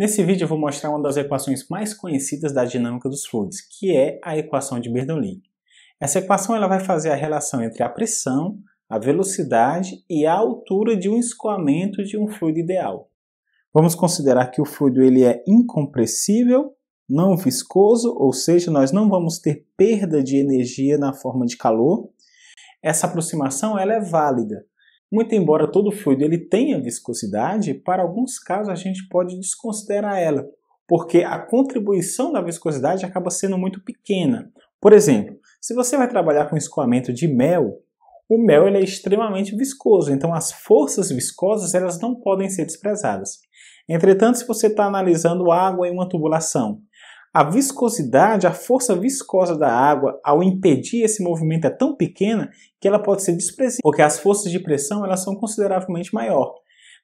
Nesse vídeo eu vou mostrar uma das equações mais conhecidas da dinâmica dos fluidos, que é a equação de Bernoulli. Essa equação ela vai fazer a relação entre a pressão, a velocidade e a altura de um escoamento de um fluido ideal. Vamos considerar que o fluido ele é incompressível, não viscoso, ou seja, nós não vamos ter perda de energia na forma de calor. Essa aproximação ela é válida, muito embora todo fluido ele tenha viscosidade, para alguns casos a gente pode desconsiderar ela, porque a contribuição da viscosidade acaba sendo muito pequena. Por exemplo, se você vai trabalhar com escoamento de mel, o mel ele é extremamente viscoso, então as forças viscosas elas não podem ser desprezadas. Entretanto, se você está analisando água em uma tubulação a viscosidade, a força viscosa da água ao impedir esse movimento é tão pequena que ela pode ser desprezível, porque as forças de pressão elas são consideravelmente maior.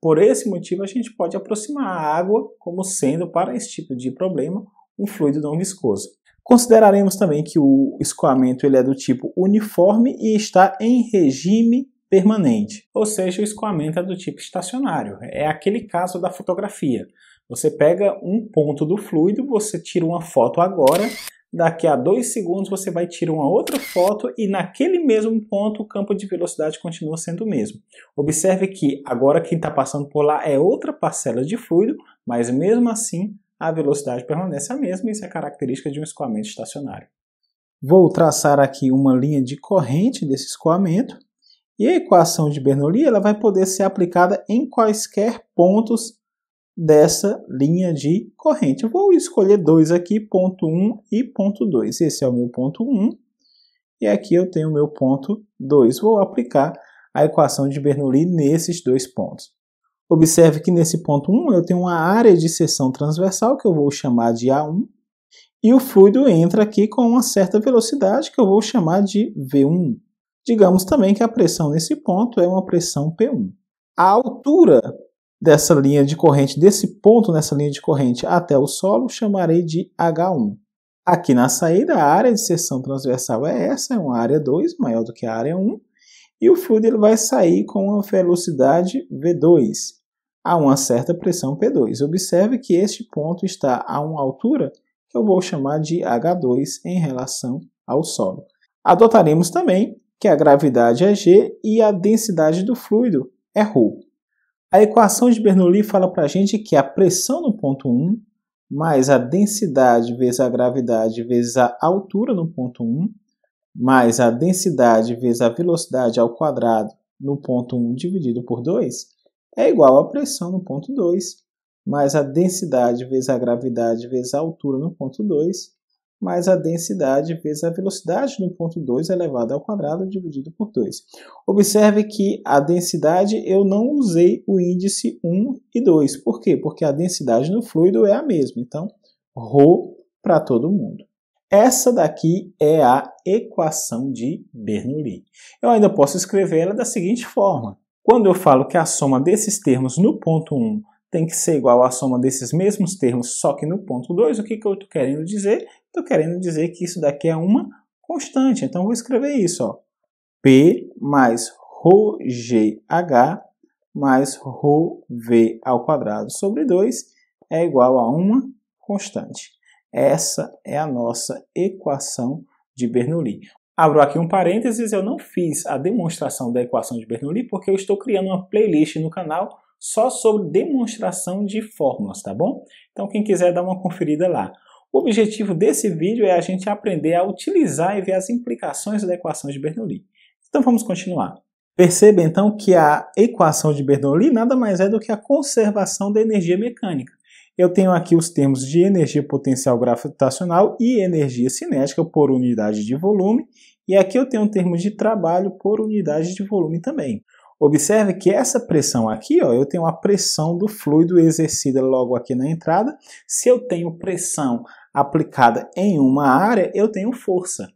Por esse motivo, a gente pode aproximar a água como sendo, para esse tipo de problema, um fluido não viscoso. Consideraremos também que o escoamento ele é do tipo uniforme e está em regime permanente, ou seja, o escoamento é do tipo estacionário, é aquele caso da fotografia. Você pega um ponto do fluido, você tira uma foto agora, daqui a dois segundos você vai tirar uma outra foto e naquele mesmo ponto o campo de velocidade continua sendo o mesmo. Observe que agora quem está passando por lá é outra parcela de fluido, mas mesmo assim a velocidade permanece a mesma, e isso é característica de um escoamento estacionário. Vou traçar aqui uma linha de corrente desse escoamento e a equação de Bernoulli ela vai poder ser aplicada em quaisquer pontos dessa linha de corrente. Eu vou escolher dois aqui, ponto 1 um e ponto 2. Esse é o meu ponto 1 um, e aqui eu tenho o meu ponto 2. Vou aplicar a equação de Bernoulli nesses dois pontos. Observe que nesse ponto 1 um, eu tenho uma área de seção transversal que eu vou chamar de A1 e o fluido entra aqui com uma certa velocidade que eu vou chamar de V1. Digamos também que a pressão nesse ponto é uma pressão P1. A altura dessa linha de corrente, desse ponto nessa linha de corrente até o solo, chamarei de H1. Aqui na saída, a área de seção transversal é essa, é uma área 2, maior do que a área 1, e o fluido ele vai sair com uma velocidade V2, a uma certa pressão P2. Observe que este ponto está a uma altura que eu vou chamar de H2 em relação ao solo. Adotaremos também que a gravidade é G e a densidade do fluido é ρ. A equação de Bernoulli fala para a gente que a pressão no ponto 1 mais a densidade vezes a gravidade vezes a altura no ponto 1 mais a densidade vezes a velocidade ao quadrado no ponto 1 dividido por 2 é igual à pressão no ponto 2 mais a densidade vezes a gravidade vezes a altura no ponto 2 mais a densidade vezes a velocidade no ponto 2 elevado ao quadrado dividido por 2. Observe que a densidade eu não usei o índice 1 e 2. Por quê? Porque a densidade no fluido é a mesma. Então, ρ para todo mundo. Essa daqui é a equação de Bernoulli. Eu ainda posso escrever ela da seguinte forma. Quando eu falo que a soma desses termos no ponto 1 tem que ser igual à soma desses mesmos termos, só que no ponto 2, o que, que eu estou querendo dizer? Estou querendo dizer que isso daqui é uma constante. Então, vou escrever isso. Ó. P mais ρgh mais ρv ao quadrado sobre 2 é igual a uma constante. Essa é a nossa equação de Bernoulli. Abro aqui um parênteses, eu não fiz a demonstração da equação de Bernoulli porque eu estou criando uma playlist no canal só sobre demonstração de fórmulas, tá bom? Então quem quiser dar uma conferida lá. O objetivo desse vídeo é a gente aprender a utilizar e ver as implicações da equação de Bernoulli. Então vamos continuar. Perceba então que a equação de Bernoulli nada mais é do que a conservação da energia mecânica. Eu tenho aqui os termos de energia potencial gravitacional e energia cinética por unidade de volume, e aqui eu tenho um termo de trabalho por unidade de volume também. Observe que essa pressão aqui, ó, eu tenho a pressão do fluido exercida logo aqui na entrada. Se eu tenho pressão aplicada em uma área, eu tenho força.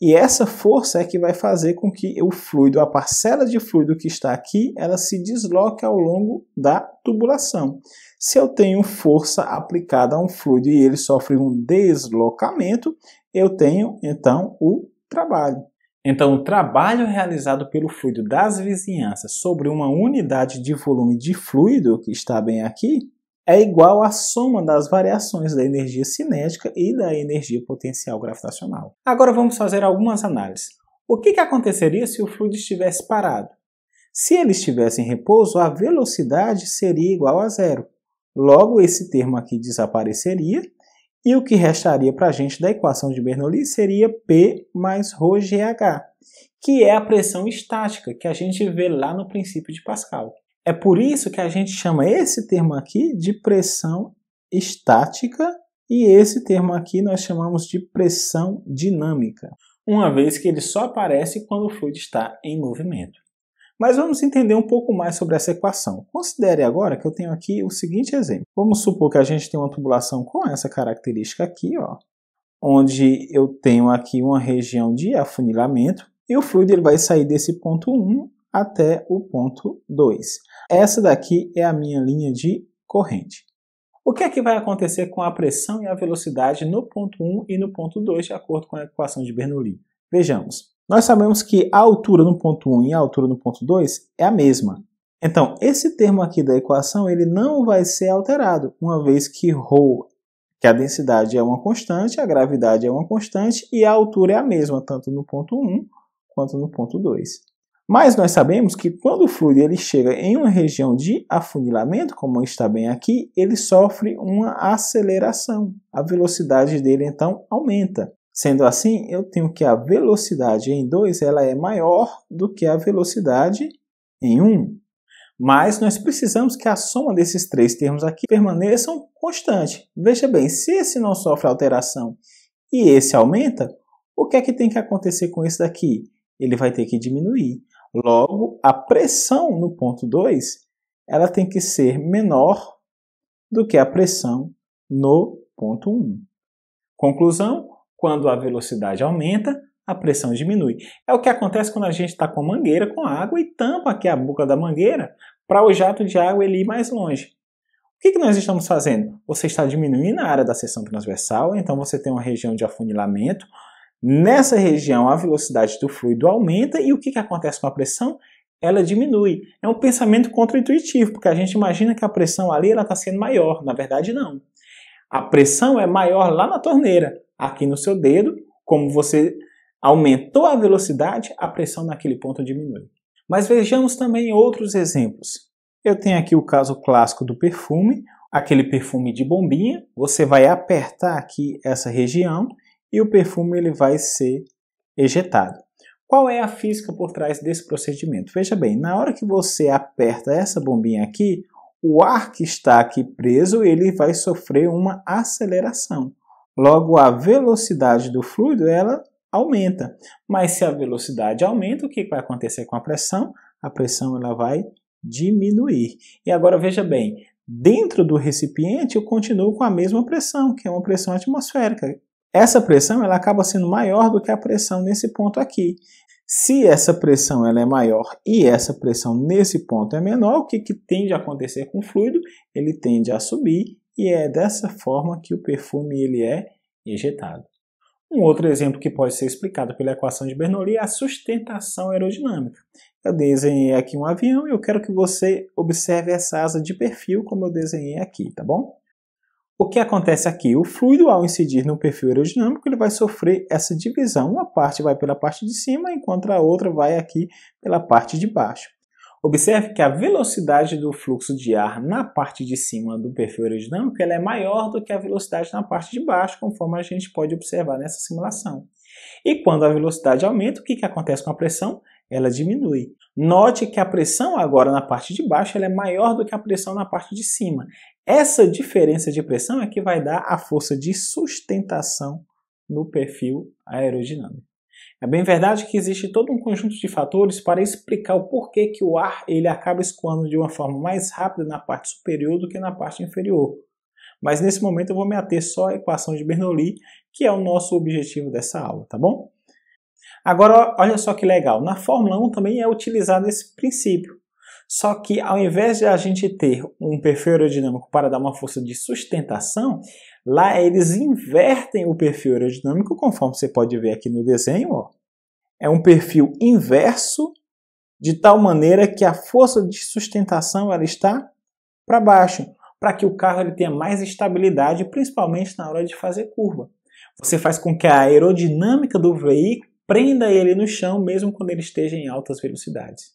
E essa força é que vai fazer com que o fluido, a parcela de fluido que está aqui, ela se desloque ao longo da tubulação. Se eu tenho força aplicada a um fluido e ele sofre um deslocamento, eu tenho então o trabalho. Então, o trabalho realizado pelo fluido das vizinhanças sobre uma unidade de volume de fluido, que está bem aqui, é igual à soma das variações da energia cinética e da energia potencial gravitacional. Agora vamos fazer algumas análises. O que, que aconteceria se o fluido estivesse parado? Se ele estivesse em repouso, a velocidade seria igual a zero. Logo, esse termo aqui desapareceria e o que restaria para a gente da equação de Bernoulli seria P mais ρgh, que é a pressão estática que a gente vê lá no princípio de Pascal. É por isso que a gente chama esse termo aqui de pressão estática e esse termo aqui nós chamamos de pressão dinâmica, uma vez que ele só aparece quando o fluido está em movimento. Mas vamos entender um pouco mais sobre essa equação. Considere agora que eu tenho aqui o seguinte exemplo. Vamos supor que a gente tem uma tubulação com essa característica aqui, ó, onde eu tenho aqui uma região de afunilamento e o fluido ele vai sair desse ponto 1 até o ponto 2. Essa daqui é a minha linha de corrente. O que é que vai acontecer com a pressão e a velocidade no ponto 1 e no ponto 2, de acordo com a equação de Bernoulli? Vejamos. Nós sabemos que a altura no ponto 1 e a altura no ponto 2 é a mesma. Então, esse termo aqui da equação ele não vai ser alterado, uma vez que ρ, que a densidade é uma constante, a gravidade é uma constante e a altura é a mesma, tanto no ponto 1 quanto no ponto 2. Mas nós sabemos que quando o fluido ele chega em uma região de afunilamento, como está bem aqui, ele sofre uma aceleração. A velocidade dele então aumenta. Sendo assim, eu tenho que a velocidade em 2 ela é maior do que a velocidade em 1. Um. Mas nós precisamos que a soma desses três termos aqui permaneçam constante. Veja bem, se esse não sofre alteração e esse aumenta, o que é que tem que acontecer com esse daqui? Ele vai ter que diminuir. Logo, a pressão no ponto 2 ela tem que ser menor do que a pressão no ponto 1. Um. Conclusão: quando a velocidade aumenta, a pressão diminui. É o que acontece quando a gente está com a mangueira com água e tampa aqui a boca da mangueira para o jato de água ele ir mais longe. O que, que nós estamos fazendo? Você está diminuindo a área da seção transversal, então você tem uma região de afunilamento Nessa região, a velocidade do fluido aumenta e o que, que acontece com a pressão? Ela diminui. É um pensamento contraintuitivo, porque a gente imagina que a pressão ali está sendo maior. Na verdade, não. A pressão é maior lá na torneira, aqui no seu dedo, como você aumentou a velocidade, a pressão naquele ponto diminui. Mas vejamos também outros exemplos. Eu tenho aqui o caso clássico do perfume, aquele perfume de bombinha. Você vai apertar aqui essa região e o perfume ele vai ser ejetado. Qual é a física por trás desse procedimento? Veja bem, na hora que você aperta essa bombinha aqui, o ar que está aqui preso ele vai sofrer uma aceleração. Logo, a velocidade do fluido ela aumenta. Mas se a velocidade aumenta, o que vai acontecer com a pressão? A pressão ela vai diminuir. E agora veja bem, dentro do recipiente eu continuo com a mesma pressão, que é uma pressão atmosférica, essa pressão ela acaba sendo maior do que a pressão nesse ponto aqui. Se essa pressão ela é maior e essa pressão nesse ponto é menor, o que, que tende a acontecer com o fluido? Ele tende a subir e é dessa forma que o perfume ele é ejetado. Um outro exemplo que pode ser explicado pela equação de Bernoulli é a sustentação aerodinâmica. Eu desenhei aqui um avião e eu quero que você observe essa asa de perfil como eu desenhei aqui, tá bom? O que acontece aqui? O fluido, ao incidir no perfil aerodinâmico, ele vai sofrer essa divisão. Uma parte vai pela parte de cima, enquanto a outra vai aqui pela parte de baixo. Observe que a velocidade do fluxo de ar na parte de cima do perfil aerodinâmico ela é maior do que a velocidade na parte de baixo, conforme a gente pode observar nessa simulação. E quando a velocidade aumenta, o que, que acontece com a pressão? ela diminui. Note que a pressão agora na parte de baixo é maior do que a pressão na parte de cima. Essa diferença de pressão é que vai dar a força de sustentação no perfil aerodinâmico. É bem verdade que existe todo um conjunto de fatores para explicar o porquê que o ar ele acaba escoando de uma forma mais rápida na parte superior do que na parte inferior. Mas nesse momento eu vou me ater só à equação de Bernoulli, que é o nosso objetivo dessa aula, tá bom? Agora, olha só que legal, na Fórmula 1 também é utilizado esse princípio. Só que ao invés de a gente ter um perfil aerodinâmico para dar uma força de sustentação, lá eles invertem o perfil aerodinâmico, conforme você pode ver aqui no desenho. Ó. É um perfil inverso, de tal maneira que a força de sustentação ela está para baixo, para que o carro ele tenha mais estabilidade, principalmente na hora de fazer curva. Você faz com que a aerodinâmica do veículo Prenda ele no chão mesmo quando ele esteja em altas velocidades.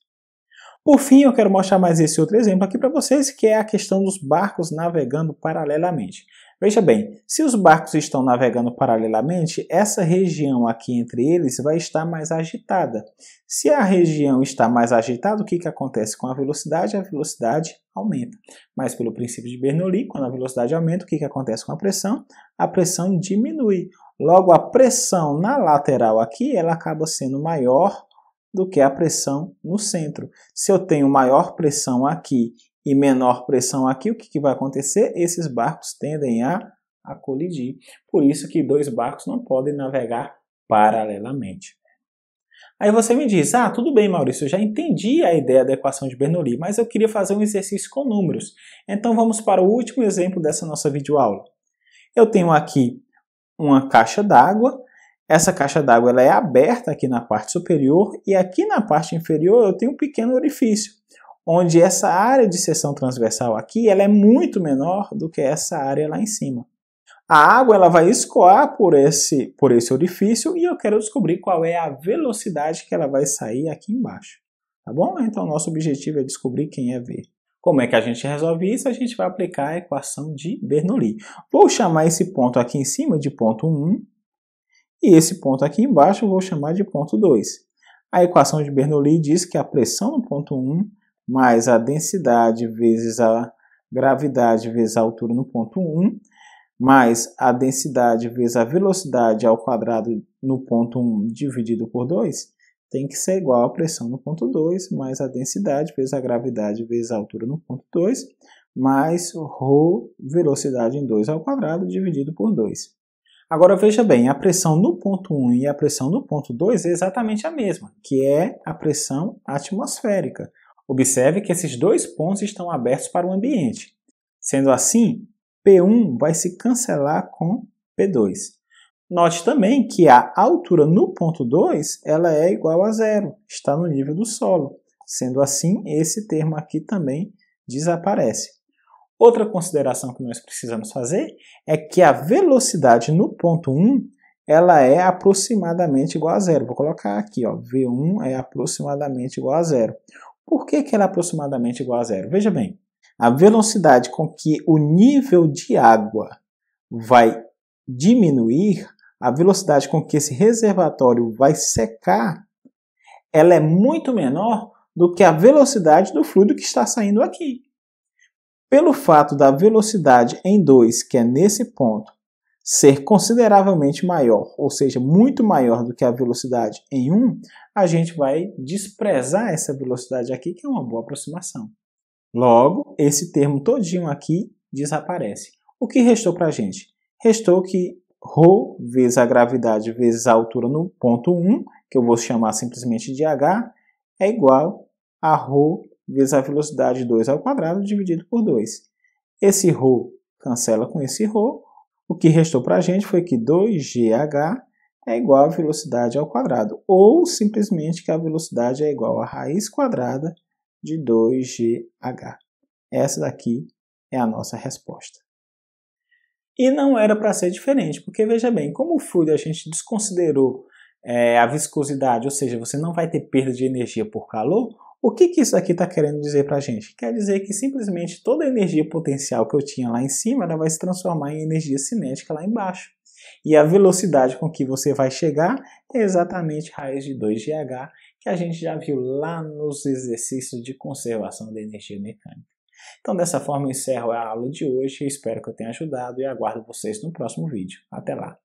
Por fim, eu quero mostrar mais esse outro exemplo aqui para vocês, que é a questão dos barcos navegando paralelamente. Veja bem, se os barcos estão navegando paralelamente, essa região aqui entre eles vai estar mais agitada. Se a região está mais agitada, o que, que acontece com a velocidade? A velocidade aumenta. Mas pelo princípio de Bernoulli, quando a velocidade aumenta, o que, que acontece com a pressão? A pressão diminui. Logo, a pressão na lateral aqui ela acaba sendo maior do que a pressão no centro. Se eu tenho maior pressão aqui e menor pressão aqui, o que, que vai acontecer? Esses barcos tendem a, a colidir. Por isso que dois barcos não podem navegar paralelamente. Aí você me diz, ah, tudo bem, Maurício, eu já entendi a ideia da equação de Bernoulli, mas eu queria fazer um exercício com números. Então vamos para o último exemplo dessa nossa videoaula. Eu tenho aqui uma caixa d'água. Essa caixa d'água é aberta aqui na parte superior e aqui na parte inferior eu tenho um pequeno orifício, onde essa área de seção transversal aqui ela é muito menor do que essa área lá em cima. A água ela vai escoar por esse, por esse orifício e eu quero descobrir qual é a velocidade que ela vai sair aqui embaixo. Tá bom? Então, nosso objetivo é descobrir quem é V. Como é que a gente resolve isso? A gente vai aplicar a equação de Bernoulli. Vou chamar esse ponto aqui em cima de ponto 1 e esse ponto aqui embaixo eu vou chamar de ponto 2. A equação de Bernoulli diz que a pressão no ponto 1 mais a densidade vezes a gravidade vezes a altura no ponto 1 mais a densidade vezes a velocidade ao quadrado no ponto 1 dividido por 2 tem que ser igual à pressão no ponto 2, mais a densidade vezes a gravidade vezes a altura no ponto 2, mais ρ velocidade em 2 ao quadrado dividido por 2. Agora veja bem, a pressão no ponto 1 e a pressão no ponto 2 é exatamente a mesma, que é a pressão atmosférica. Observe que esses dois pontos estão abertos para o ambiente. Sendo assim, P1 vai se cancelar com P2. Note também que a altura no ponto 2 ela é igual a zero, está no nível do solo. Sendo assim, esse termo aqui também desaparece. Outra consideração que nós precisamos fazer é que a velocidade no ponto 1 ela é aproximadamente igual a zero. Vou colocar aqui, ó, V1 é aproximadamente igual a zero. Por que, que ela é aproximadamente igual a zero? Veja bem, a velocidade com que o nível de água vai diminuir a velocidade com que esse reservatório vai secar, ela é muito menor do que a velocidade do fluido que está saindo aqui. Pelo fato da velocidade em 2, que é nesse ponto, ser consideravelmente maior, ou seja, muito maior do que a velocidade em 1, um, a gente vai desprezar essa velocidade aqui, que é uma boa aproximação. Logo, esse termo todinho aqui desaparece. O que restou para a gente? Restou que ρ vezes a gravidade vezes a altura no ponto 1, que eu vou chamar simplesmente de h, é igual a ρ vezes a velocidade 2 ao quadrado dividido por 2. Esse ρ cancela com esse ρ. O que restou para a gente foi que 2gh é igual a velocidade ao quadrado, ou simplesmente que a velocidade é igual a raiz quadrada de 2gh. Essa daqui é a nossa resposta. E não era para ser diferente, porque veja bem, como o fluido a gente desconsiderou é, a viscosidade, ou seja, você não vai ter perda de energia por calor, o que, que isso aqui está querendo dizer para a gente? Quer dizer que simplesmente toda a energia potencial que eu tinha lá em cima ela vai se transformar em energia cinética lá embaixo. E a velocidade com que você vai chegar é exatamente raiz de 2 GH, que a gente já viu lá nos exercícios de conservação da energia mecânica. Então, dessa forma, encerro a aula de hoje. Espero que eu tenha ajudado e aguardo vocês no próximo vídeo. Até lá!